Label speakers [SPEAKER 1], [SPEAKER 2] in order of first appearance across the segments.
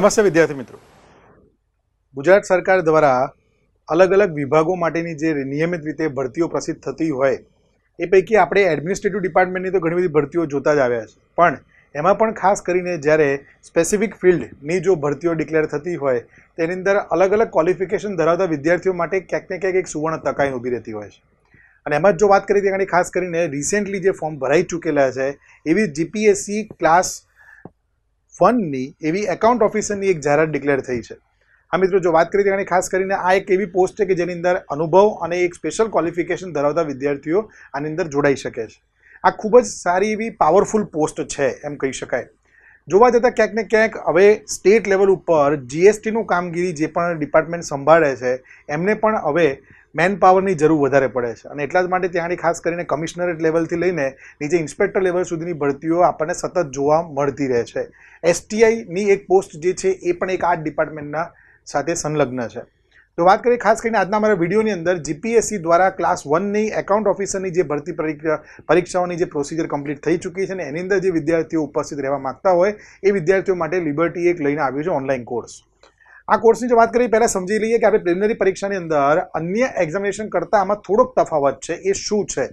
[SPEAKER 1] નમસ્તે વિદ્યાર્થી મિત્રો ગુજરાત સરકાર દ્વારા અલગ અલગ વિભાગો માટેની જે નિયમિત રીતે ભરતીઓ પ્રસિદ્ધ થતી હોય એ પૈકી આપણે એડમિનિસ્ટ્રેટિવ ડિપાર્ટમેન્ટની તો ઘણી બધી ભરતીઓ જોતા જ આવ્યા છે પણ એમાં પણ ખાસ કરીને જ્યારે સ્પેસિફિક ફિલ્ડની જો ભરતીઓ ડિક્લેર થતી હોય તેની અંદર અલગ અલગ ક્વોલિફિકેશન ધરાવતા વિદ્યાર્થીઓ માટે ક્યાંક ને ક્યાંક એક સુવર્ણ તકાઈ ઊભી રહેતી હોય છે અને એમાં જ જો વાત કરીએ ત્યાં ખાસ કરીને રિસેન્ટલી જે ફોર્મ ભરાઈ ચૂકેલા છે એવી જીપીએસસી ક્લાસ ફંડની એવી એકાઉન્ટ ઓફિસરની એક જાહેરાત ડિક્લેર થઈ છે આ મિત્રો જો વાત કરી તેની ખાસ કરીને આ એક એવી પોસ્ટ છે કે જેની અંદર અનુભવ અને એક સ્પેશિયલ ક્વોલિફિકેશન ધરાવતા વિદ્યાર્થીઓ આની અંદર જોડાઈ શકે છે આ ખૂબ જ સારી એવી પાવરફુલ પોસ્ટ છે એમ કહી શકાય જોવા જતાં ક્યાંક ને ક્યાંક હવે સ્ટેટ લેવલ ઉપર જીએસટીનું કામગીરી જે પણ ડિપાર્ટમેન્ટ સંભાળે છે એમને પણ હવે મેન પાવરની જરૂર વધારે પડે છે અને એટલા જ માટે ત્યાંની ખાસ કરીને કમિશનરેટ લેવલથી લઈને નીચે ઇન્સ્પેક્ટર લેવલ સુધીની ભરતીઓ આપણને સતત જોવા મળતી રહે છે એસટીઆઈની એક પોસ્ટ જે છે એ પણ એક આર્ટ ડિપાર્ટમેન્ટના સાથે સંલગ્ન છે તો વાત કરીએ ખાસ કરીને આજના મારા વિડીયોની અંદર જીપીએસસી દ્વારા ક્લાસ વનની એકાઉન્ટ ઓફિસરની જે ભરતી પરીક્ષાઓની જે પ્રોસિજર કમ્પ્લીટ થઈ ચૂકી છે અને એની અંદર જે વિદ્યાર્થીઓ ઉપસ્થિત રહેવા માગતા હોય એ વિદ્યાર્થીઓ માટે લિબર્ટી એક લઈને આવ્યું છે ઓનલાઈન કોર્સ આ કોર્સની જો વાત કરી પહેલાં સમજી લઈએ કે આપણે પ્રિલિમિનરી પરીક્ષાની અંદર અન્ય એક્ઝામિનેશન કરતાં આમાં થોડોક તફાવત છે એ શું છે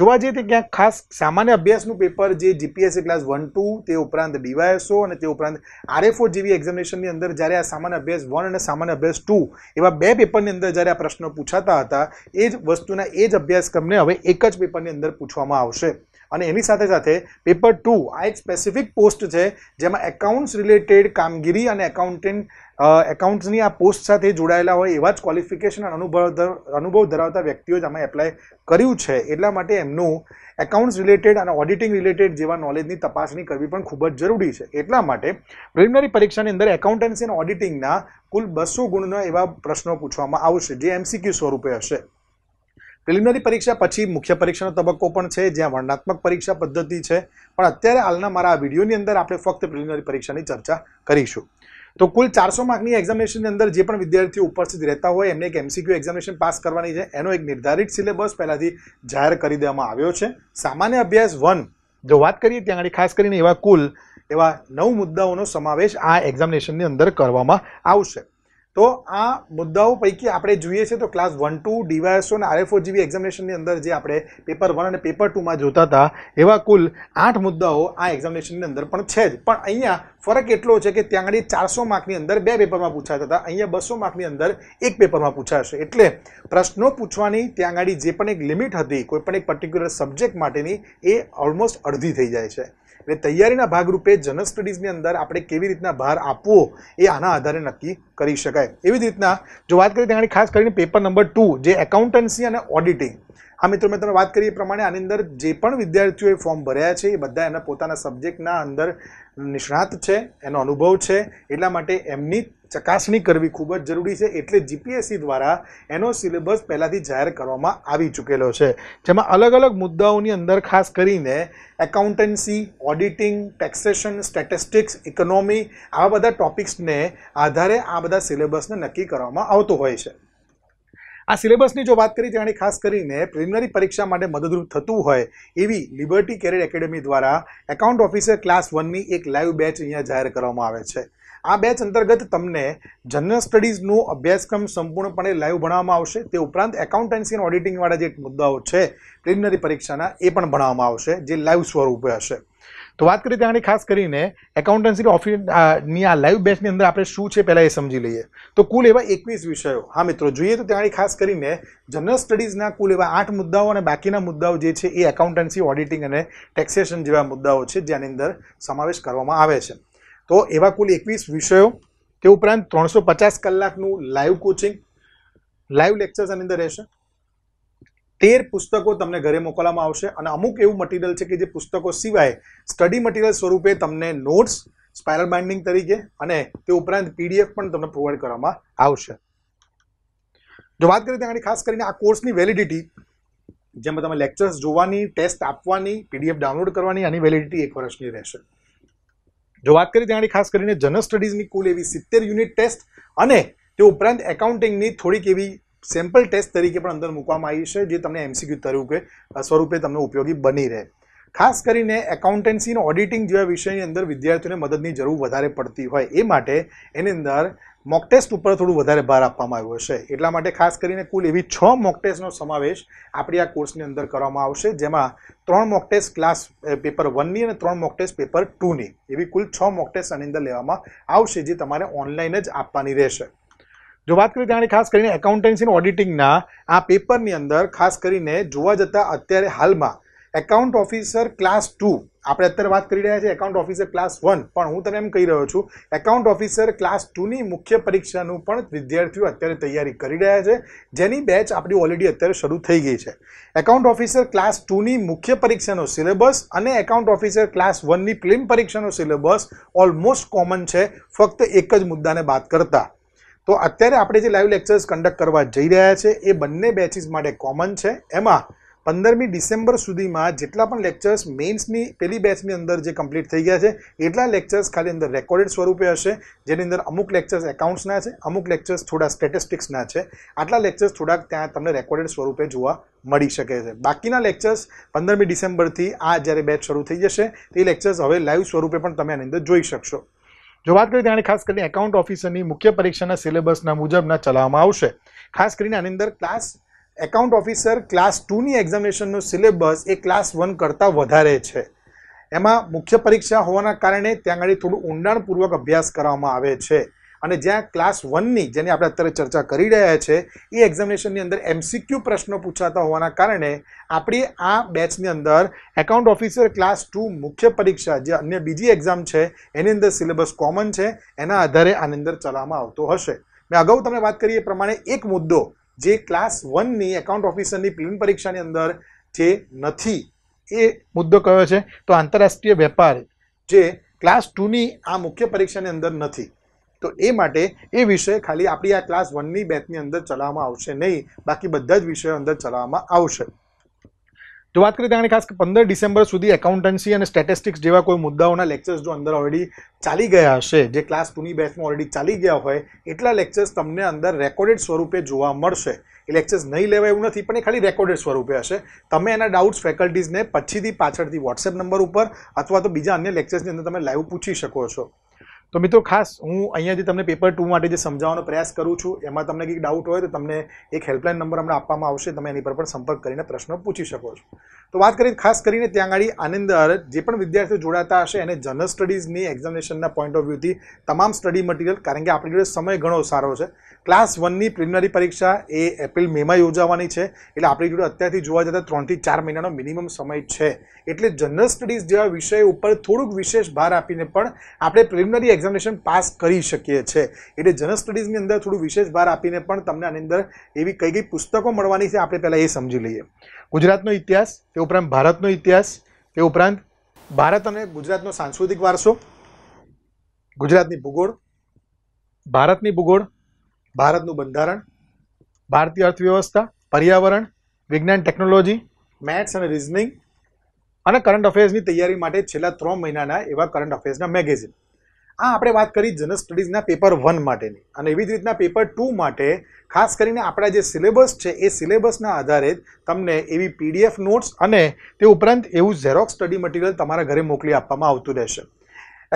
[SPEAKER 1] જોવા જઈએ તો ક્યાંક ખાસ સામાન્ય અભ્યાસનું પેપર જે જીપીએસસી ક્લાસ વન ટુ તે ઉપરાંત ડીવાયએસઓ અને તે ઉપરાંત આરએફઓ જેવી એક્ઝામિનેશનની અંદર જ્યારે આ સામાન્ય અભ્યાસ વન અને સામાન્ય અભ્યાસ ટુ એવા બે પેપરની અંદર જ્યારે આ પ્રશ્નો પૂછાતા હતા એ જ વસ્તુના એ જ અભ્યાસક્રમને હવે એક જ પેપરની અંદર પૂછવામાં આવશે અને એની સાથે સાથે પેપર ટુ આ એક સ્પેસિફિક પોસ્ટ છે જેમાં એકાઉન્ટ્સ રિલેટેડ કામગીરી અને એકાઉન્ટન્ટ એકાઉન્ટ્સની આ પોસ્ટ સાથે જોડાયેલા હોય એવા જ ક્વોલિફિકેશન અનુભવ અનુભવ ધરાવતા વ્યક્તિઓ જ આમાં એપ્લાય કર્યું છે એટલા માટે એમનું એકાઉન્ટ્સ રિલેટેડ અને ઓડિટિંગ રિલેટેડ જેવા નોલેજની તપાસણી કરવી પણ ખૂબ જ જરૂરી છે એટલા માટે પ્રિલિમિનરી પરીક્ષાની અંદર એકાઉન્ટન્સી અને ઓડિટિંગના કુલ બસો ગુણના એવા પ્રશ્નો પૂછવામાં આવશે જે એમસીક્યુ સ્વરૂપે હશે પ્રિલિમિનરી પરીક્ષા પછી મુખ્ય પરીક્ષાનો તબક્કો પણ છે જ્યાં વર્ણનાત્મક પરીક્ષા પદ્ધતિ છે પણ અત્યારે હાલના મારા વિડીયોની અંદર આપણે ફક્ત પ્રિલિમિનરી પરીક્ષાની ચર્ચા કરીશું તો કુલ ચારસો માર્કની એક્ઝામિનેશનની અંદર જે પણ વિદ્યાર્થીઓ ઉપસ્થિત રહેતા હોય એમને એક એમસીક્યુ એક્ઝામિનેશન પાસ કરવાની છે એનો એક નિર્ધારિત સિલેબસ પહેલાંથી જાહેર કરી દેવામાં આવ્યો છે સામાન્ય અભ્યાસ વન જો વાત કરીએ ત્યાં આગળ ખાસ કરીને એવા કુલ એવા નવ મુદ્દાઓનો સમાવેશ આ એક્ઝામિનેશનની અંદર કરવામાં આવશે તો આ મુદ્દાઓ પૈકી આપણે જોઈએ છીએ તો ક્લાસ વન ટુ ડીવાયએસઓ અને આરએફઓ જેવી એક્ઝામિનેશનની અંદર જે આપણે પેપર વન અને પેપર ટુમાં જોતા હતા એવા કુલ આઠ મુદ્દાઓ આ એક્ઝામિનેશનની અંદર પણ છે જ પણ અહીંયા ફરક એટલો છે કે ત્યાં આગળ ચારસો માર્કની અંદર બે પેપરમાં પૂછાતા હતા અહીંયા બસો માર્કની અંદર એક પેપરમાં પૂછાશે એટલે પ્રશ્નો પૂછવાની ત્યાં આગળ જે પણ એક લિમિટ હતી કોઈ પણ એક પર્ટિક્યુલર સબ્જેક્ટ માટેની એ ઓલમોસ્ટ અડધી થઈ જાય છે એટલે તૈયારીના ભાગરૂપે જનરલ સ્ટડીઝની અંદર આપણે કેવી રીતના ભાર આપવો એ આના આધારે નક્કી કરી શકાય એવી જ રીતના જો વાત કરીએ ત્યાં ખાસ કરીને પેપર નંબર ટુ જે એકાઉન્ટન્સી અને ઓડિટિંગ આ મિત્રો મેં તમને વાત કરી એ પ્રમાણે આની અંદર જે પણ વિદ્યાર્થીઓએ ફોર્મ ભર્યા છે એ બધા એના પોતાના સબ્જેક્ટના અંદર નિષ્ણાત છે એનો અનુભવ છે એટલા માટે એમની ચકાસણી કરવી ખૂબ જ જરૂરી છે એટલે જીપીએસસી દ્વારા એનો સિલેબસ પહેલાંથી જાહેર કરવામાં આવી ચૂકેલો છે જેમાં અલગ અલગ મુદ્દાઓની અંદર ખાસ કરીને accountancy auditing taxation statistics economy આવા બધા ટોપિક્સને આધારે આ બધા સિલેબસને નક્કી કરવામાં આવતું હોય છે આ સિલેબસની જો વાત કરી તેની ખાસ કરીને પ્રિલિમિનરી પરીક્ષા માટે મદદરૂપ થતું હોય એવી લિબર્ટી કેરેડ એકેડમી દ્વારા એકાઉન્ટ ઓફિસર ક્લાસ વનની એક લાઈવ બેચ અહીંયા જાહેર કરવામાં આવે છે આ બેચ અંતર્ગત તમને જનરલ સ્ટડીઝનો અભ્યાસક્રમ સંપૂર્ણપણે લાઈવ ભણવામાં આવશે તે ઉપરાંત એકાઉન્ટન્સી અને ઓડિટિંગવાળા જે મુદ્દાઓ છે પ્રિલિમિનરી પરીક્ષાના એ પણ ભણાવવામાં આવશે જે લાઈવ સ્વરૂપે હશે તો વાત કરીએ ત્યાં ખાસ કરીને એકાઉન્ટન્સી ઓફિસની આ લાઈવ બેચની અંદર આપણે શું છે પહેલાં એ સમજી લઈએ તો કુલ એવા એકવીસ વિષયો હા મિત્રો જોઈએ તો ત્યાં ખાસ કરીને જનરલ સ્ટડીઝના કુલ એવા આઠ મુદ્દાઓ અને બાકીના મુદ્દાઓ જે છે એ એકાઉન્ટન્સી ઓડિટિંગ અને ટેક્સેશન જેવા મુદ્દાઓ છે જેની અંદર સમાવેશ કરવામાં આવે છે તો એવા કુલ એકવીસ વિષયો તે ઉપરાંત ત્રણસો પચાસ કલાકનું લાઈવ કોચિંગ લાઈવ લેક્ચર્સ આની અંદર રહેશે તેર પુસ્તકો તમને ઘરે મોકલવામાં આવશે અને અમુક એવું મટીરિયલ છે કે જે પુસ્તકો સિવાય સ્ટડી મટીરિયલ સ્વરૂપે તમને નોટ્સ સ્પાયરલ બાઇન્ડિંગ તરીકે અને તે ઉપરાંત પીડીએફ પણ તમને પ્રોવાઈડ કરવામાં આવશે જો વાત કરીએ ત્યાં ખાસ કરીને આ કોર્સની વેલિડિટી જેમાં તમે લેક્ચર્સ જોવાની ટેસ્ટ આપવાની પીડીએફ ડાઉનલોડ કરવાની આની વેલિડિટી એક વર્ષની રહેશે જો વાત કરીએ ત્યાં ખાસ કરીને જનરલ સ્ટડીઝની કુલ એવી સિત્તેર યુનિટ ટેસ્ટ અને તે ઉપરાંત એકાઉન્ટિંગની થોડીક એવી સેમ્પલ ટેસ્ટ તરીકે પણ અંદર મૂકવામાં આવી છે જે તમને એમસીક્યુ તરીકે સ્વરૂપે તમને ઉપયોગી બની રહે ખાસ કરીને એકાઉન્ટન્સી ઓડિટિંગ જેવા વિષયની અંદર વિદ્યાર્થીઓને મદદની જરૂર વધારે પડતી હોય એ માટે એની અંદર મોક ટેસ્ટ ઉપર થોડું વધારે ભાર આપવામાં આવ્યો છે એટલા માટે ખાસ કરીને કુલ એવી છ મોક ટેસ્ટનો સમાવેશ આપણી આ કોર્સની અંદર કરવામાં આવશે જેમાં ત્રણ મોક ટેસ્ટ ક્લાસ પેપર વનની અને ત્રણ મોક ટેસ્ટ પેપર ટુની એવી કુલ છ મોક ટેસ્ટ આની અંદર લેવામાં આવશે જે તમારે ઓનલાઈન જ આપવાની રહેશે જો વાત કરીએ ત્યાં ખાસ કરીને એકાઉન્ટન્સી અને ઓડિટિંગના આ પેપરની અંદર ખાસ કરીને જોવા જતાં અત્યારે હાલમાં એકાઉન્ટ ઓફિસર ક્લાસ ટુ આપણે અત્યારે વાત કરી રહ્યા છીએ એકાઉન્ટ ઓફિસર ક્લાસ વન પણ હું તમને એમ કહી રહ્યો છું એકાઉન્ટ ઓફિસર ક્લાસ ટુની મુખ્ય પરીક્ષાનું પણ વિદ્યાર્થીઓ અત્યારે તૈયારી કરી રહ્યા છે જેની બેચ આપણી ઓલરેડી અત્યારે શરૂ થઈ ગઈ છે એકાઉન્ટ ઓફિસર ક્લાસ ટુની મુખ્ય પરીક્ષાનો સિલેબસ અને એકાઉન્ટ ઓફિસર ક્લાસ વનની પ્રિલિમ પરીક્ષાનો સિલેબસ ઓલમોસ્ટ કોમન છે ફક્ત એક જ મુદ્દાને બાદ કરતાં તો અત્યારે આપણે જે લાઈવ લેક્ચર્સ કન્ડક્ટ કરવા જઈ રહ્યા છે એ બંને બેચીસ માટે કોમન છે એમાં પંદરમી ડિસેમ્બર સુધીમાં જેટલા પણ લેક્ચર્સ મેઇન્સની પેલી બેચની અંદર જે કમ્પ્લીટ થઈ ગયા છે એટલા લેક્ચર્સ ખાલી અંદર રેકોર્ડેડ સ્વરૂપે હશે જેની અંદર અમુક લેક્ચર્સ એકાઉન્ટ્સના છે અમુક લેક્ચર્સ થોડા સ્ટેટિસ્ટિક્સના છે આટલા લેક્ચર્સ થોડાક ત્યાં તમને રેકોર્ડેડ સ્વરૂપે જોવા મળી શકે છે બાકીના લેક્ચર્સ પંદરમી ડિસેમ્બરથી આ જ્યારે બેચ શરૂ થઈ જશે તે લેક્ચર્સ હવે લાઈવ સ્વરૂપે પણ તમે આની અંદર જોઈ શકશો જો વાત કરીએ તેની ખાસ કરીને એકાઉન્ટ ઓફિસરની મુખ્ય પરીક્ષાના સિલેબસના મુજબના ચલાવવામાં આવશે ખાસ કરીને આની અંદર ક્લાસ એકાઉન્ટ ઓફિસર ક્લાસ ટુની એક્ઝામિનેશનનો સિલેબસ એ ક્લાસ વન કરતાં વધારે છે એમાં મુખ્ય પરીક્ષા હોવાના કારણે ત્યાં આગળ થોડું ઊંડાણપૂર્વક અભ્યાસ કરવામાં આવે છે અને જ્યાં ક્લાસ વનની જેની આપણે અત્યારે ચર્ચા કરી રહ્યા છે એ એક્ઝામિનેશનની અંદર એમસીક્યુ પ્રશ્નો પૂછાતા હોવાના કારણે આપણી આ બેચની અંદર એકાઉન્ટ ઓફિસર ક્લાસ ટુ મુખ્ય પરીક્ષા જે અન્ય બીજી એક્ઝામ છે એની અંદર સિલેબસ કોમન છે એના આધારે આની અંદર ચલાવવામાં આવતો હશે મેં અગાઉ તમને વાત કરી એ પ્રમાણે એક મુદ્દો જે ક્લાસ વનની એકાઉન્ટ ઓફિસરની પ્રિલિમ પરીક્ષાની અંદર જે નથી એ મુદ્દો કયો છે તો આંતરરાષ્ટ્રીય વેપાર જે ક્લાસ ટુની આ મુખ્ય પરીક્ષાની અંદર નથી તો એ માટે એ વિષય ખાલી આપણી આ ક્લાસ વનની બેચની અંદર ચલાવવામાં આવશે નહીં બાકી બધા જ વિષયો અંદર ચલાવવામાં આવશે જો વાત કરીએ ત્યાં ખાસ પંદર ડિસેમ્બર સુધી એકાઉન્ટન્સી અને સ્ટેટિસ્ટિક્સ જેવા કોઈ મુદ્દાઓના લેક્ચર્સ જો અંદર ઓલરેડી ચાલી ગયા હશે જે ક્લાસ ટુની બેચમાં ઓલરેડી ચાલી ગયા હોય એટલા લેક્ચર્સ તમને અંદર રેકોર્ડેડ સ્વરૂપે જોવા મળશે એ લેક્ચર્સ નહીં લેવાય એવું નથી પણ એ ખાલી રેકોર્ડેડ સ્વરૂપે હશે તમે એના ડાઉટ્સ ફેકલ્ટીઝને પછીથી પાછળથી વોટ્સએપ નંબર ઉપર અથવા તો બીજા અન્ય લેક્ચર્સની અંદર તમે લાઈવ પૂછી શકો છો તો મિત્રો ખાસ હું અહીંયા જે તમને પેપર ટુ માટે જે સમજાવવાનો પ્રયાસ કરું છું એમાં તમને કંઈક ડાઉટ હોય તો તમને એક હેલ્પલાઇન નંબર હમણાં આપવામાં આવશે તમે એની પર પણ સંપર્ક કરીને પ્રશ્નો પૂછી શકો છો તો વાત કરીને ખાસ કરીને ત્યાં આગળ આનંદ જે પણ વિદ્યાર્થીઓ જોડાતા હશે એને જનરલ સ્ટડીઝની એક્ઝામિનેશનના પોઈન્ટ ઓફ વ્યૂથી તમામ સ્ટડી મટીરિયલ કારણ કે આપણી જોડે સમય ઘણો સારો છે ક્લાસ વનની પ્રિલિમિનરી પરીક્ષા એ એપ્રિલ મેમાં યોજાવાની છે એટલે આપણી જોડે અત્યારથી જોવા જતાં ત્રણથી ચાર મહિનાનો મિનિમમ સમય છે એટલે જનરલ સ્ટડીઝ જેવા વિષય ઉપર થોડુંક વિશેષ ભાર આપીને પણ આપણે પ્રિલિમિનરી એક્ઝામિનેશન પાસ કરી શકીએ છીએ એટલે જનરલ સ્ટડીઝની અંદર થોડું વિશેષ ભાર આપીને પણ તમને આની અંદર એવી કઈ કઈ પુસ્તકો મળવાની છે આપણે પહેલાં એ સમજી લઈએ ગુજરાતનો ઇતિહાસ તે ઉપરાંત ભારતનો ઇતિહાસ તે ઉપરાંત ભારત અને ગુજરાતનો સાંસ્કૃતિક વારસો ગુજરાતની ભૂગોળ ભારતની ભૂગોળ ભારતનું બંધારણ ભારતીય અર્થવ્યવસ્થા પર્યાવરણ વિજ્ઞાન ટેકનોલોજી મેથ્સ અને રિઝનિંગ અને કરંટ અફેર્સની તૈયારી માટે છેલ્લા ત્રણ મહિનાના એવા કરંટ અફેર્સના મેગેઝિન આ આપણે વાત કરી જનરલ સ્ટડીઝના પેપર વન માટેની અને એવી જ રીતના પેપર ટુ માટે ખાસ કરીને આપણા જે સિલેબસ છે એ સિલેબસના આધારે તમને એવી પીડીએફ નોટ્સ અને તે ઉપરાંત એવું ઝેરોક્સ સ્ટડી મટીરિયલ તમારા ઘરે મોકલી આપવામાં આવતું રહેશે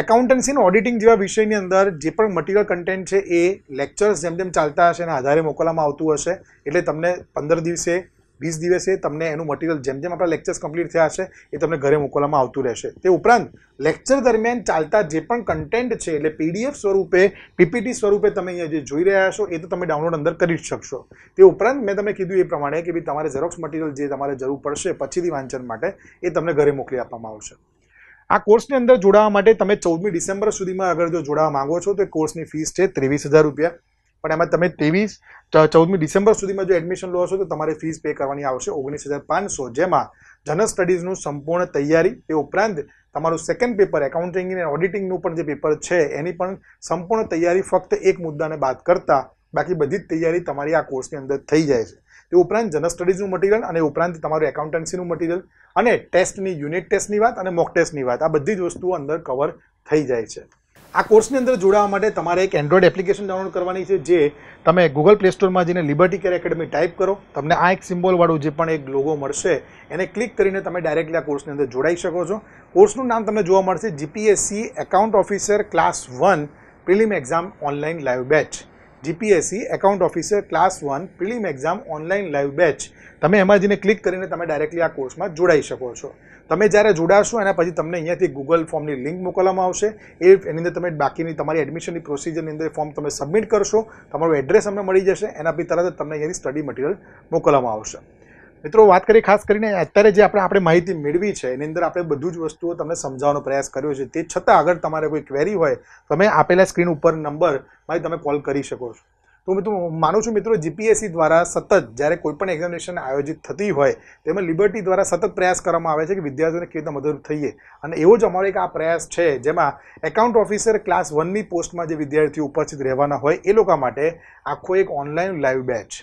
[SPEAKER 1] એકાઉન્ટન્સી ઓડિટિંગ જેવા વિષયની અંદર જે પણ મટીરિયલ કન્ટેન્ટ છે એ લેક્ચર્સ જેમ જેમ ચાલતા હશે એના આધારે મોકલવામાં આવતું હશે એટલે તમને પંદર દિવસે વીસ દિવસે તમને એનું મટીરિયલ જેમ જેમ આપણા લેક્ચર્સ કમ્પ્લીટ થયા હશે એ તમને ઘરે મોકલવામાં આવતું રહેશે તે ઉપરાંત લેક્ચર દરમિયાન ચાલતા જે પણ કન્ટેન્ટ છે એટલે પીડીએફ સ્વરૂપે પીપીટી સ્વરૂપે તમે અહીંયા જે જોઈ રહ્યા છો એ તો તમે ડાઉનલોડ અંદર કરી જ શકશો તે ઉપરાંત મેં તમને કીધું એ પ્રમાણે કે ભાઈ તમારે ઝેરોક્સ મટીરિયલ જે તમારે જરૂર પડશે પછીથી વાંચન માટે એ તમને ઘરે મોકલી આપવામાં આવશે આ કોર્સની અંદર જોડાવા માટે તમે ચૌદમી ડિસેમ્બર સુધીમાં આગળ જો જોડાવા માંગો છો તો એ કોર્સની ફીસ છે ત્રેવીસ હજાર રૂપિયા પણ એમાં તમે ત્રેવીસ ચૌદમી ડિસેમ્બર સુધીમાં જો એડમિશન લો છો તો તમારે ફીસ પે કરવાની આવશે ઓગણીસ હજાર પાંચસો જેમાં જનરલ સ્ટડીઝનું સંપૂર્ણ તૈયારી તે ઉપરાંત તમારું સેકન્ડ પેપર એકાઉન્ટિંગ અને ઓડિટિંગનું પણ જે પેપર છે એની પણ સંપૂર્ણ તૈયારી ફક્ત એક મુદ્દાને બાદ કરતાં બાકી બધી જ તૈયારી તમારી આ કોર્સની અંદર થઈ જાય છે તે ઉપરાંત જનરલ સ્ટડીઝનું મટીરિયલ અને ઉપરાંત તમારું એકાઉન્ટન્સીનું મટીરિયલ અને ટેસ્ટની યુનિટ ટેસ્ટની વાત અને મોક ટેસ્ટની વાત આ બધી જ વસ્તુઓ અંદર કવર થઈ જાય છે આ કોર્સની અંદર જોડાવા માટે તમારે એક એન્ડ્રોઈડ એપ્લિકેશન ડાઉનલોડ કરવાની છે જે તમે ગૂગલ પ્લે સ્ટોરમાં જઈને લિબર્ટી કેર એકેડમી ટાઈપ કરો તમને આ એક સિમ્બોલવાળું જે પણ એક લોગો મળશે એને ક્લિક કરીને તમે ડાયરેક્ટલી આ કોર્સની અંદર જોડાઈ શકો છો કોર્સનું નામ તમને જોવા મળશે GPSC account officer class one prelim exam online live batch GPSC account officer class one prelim exam online live batch તમે એમાં જઈને ક્લિક કરીને તમે ડાયરેક્ટલી આ કોર્સમાં જોડાઈ શકો છો તમે જ્યારે જોડાશો એના પછી તમને અહીંયાથી ગૂગલ ફોર્મની લિંક મોકલવામાં આવશે એ એની અંદર તમે બાકીની તમારી એડમિશનની પ્રોસિજરની અંદર ફોર્મ તમે સબમિટ કરશો તમારું એડ્રેસ અમને મળી જશે એના પછી તરત જ તમને અહીંયાથી સ્ટડી મટીરિયલ મોકલવામાં આવશે મિત્રો વાત કરી ખાસ કરીને અત્યારે જે આપણે આપણે માહિતી મેળવી છે એની અંદર આપણે બધું જ વસ્તુઓ તમને સમજાવવાનો પ્રયાસ કર્યો છે તે છતાં આગળ તમારે કોઈ ક્વેરી હોય તમે આપેલા સ્ક્રીન ઉપર નંબર મારી તમે કોલ કરી શકો છો તો હું તો માનું છું મિત્રો જીપીએસસી દ્વારા સતત જ્યારે કોઈપણ એક્ઝામિનેશન આયોજિત થતી હોય તેમાં લિબર્ટી દ્વારા સતત પ્રયાસ કરવામાં આવે છે કે વિદ્યાર્થીઓને કેવી રીતે મદદરૂપ થઈએ અને એવો જ અમારો એક આ પ્રયાસ છે જેમાં એકાઉન્ટ ઓફિસર ક્લાસ વનની પોસ્ટમાં જે વિદ્યાર્થીઓ ઉપસ્થિત રહેવાના હોય એ લોકો માટે આખો એક ઓનલાઈન લાઈવ બેચ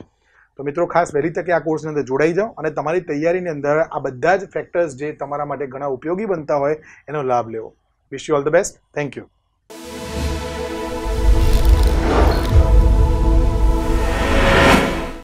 [SPEAKER 1] તો મિત્રો ખાસ વહેલી તકે આ કોર્સની અંદર જોડાઈ જાઓ અને તમારી તૈયારીની અંદર આ બધા જ ફેક્ટર્સ જે તમારા માટે ઘણા ઉપયોગી બનતા હોય એનો લાભ લેવો wish you all the best thank you